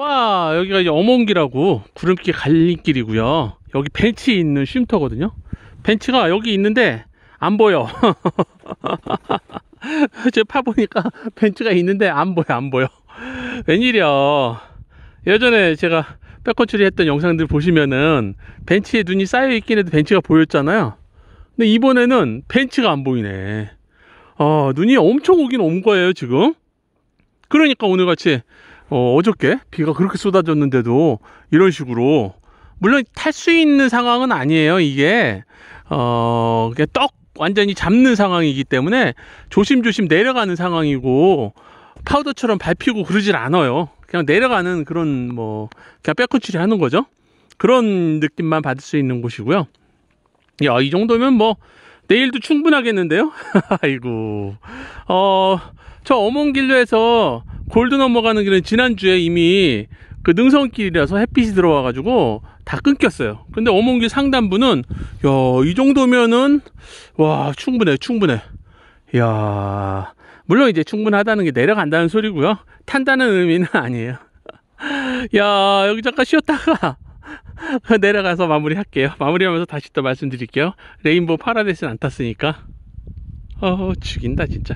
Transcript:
와 여기가 이제 어몽기라고 구름길 갈림길이고요 여기 벤치 있는 쉼터거든요 벤치가 여기 있는데 안 보여 제가 파보니까 벤치가 있는데 안 보여 안 보여 웬일이야 예전에 제가 백컨트리 했던 영상들 보시면은 벤치에 눈이 쌓여 있긴 해도 벤치가 보였잖아요 근데 이번에는 벤치가 안 보이네 어 눈이 엄청 오긴 온 거예요 지금 그러니까 오늘같이 어, 어저께 비가 그렇게 쏟아졌는데도 이런 식으로 물론 탈 수 있는 상황은 아니에요. 이게 어, 그냥 떡 완전히 잡는 상황이기 때문에 조심조심 내려가는 상황이고 파우더처럼 밟히고 그러질 않아요. 그냥 내려가는 그런 뭐 그냥 백커치리 하는 거죠. 그런 느낌만 받을 수 있는 곳이고요. 야, 이 정도면 뭐 내일도 충분하겠는데요. 아이고. 어, 저 어몽길로에서 골드 넘어가는 길은 지난주에 이미 그 능선길이라서 햇빛이 들어와가지고 다 끊겼어요. 근데 어몽길 상단부는 야이 정도면은 와 충분해 충분해. 야 물론 이제 충분하다는 게 내려간다는 소리고요. 탄다는 의미는 아니에요. 야 여기 잠깐 쉬었다가 내려가서 마무리할게요. 마무리하면서 다시 또 말씀드릴게요. 레인보우 파라데스는 안 탔으니까. 어 죽인다 진짜.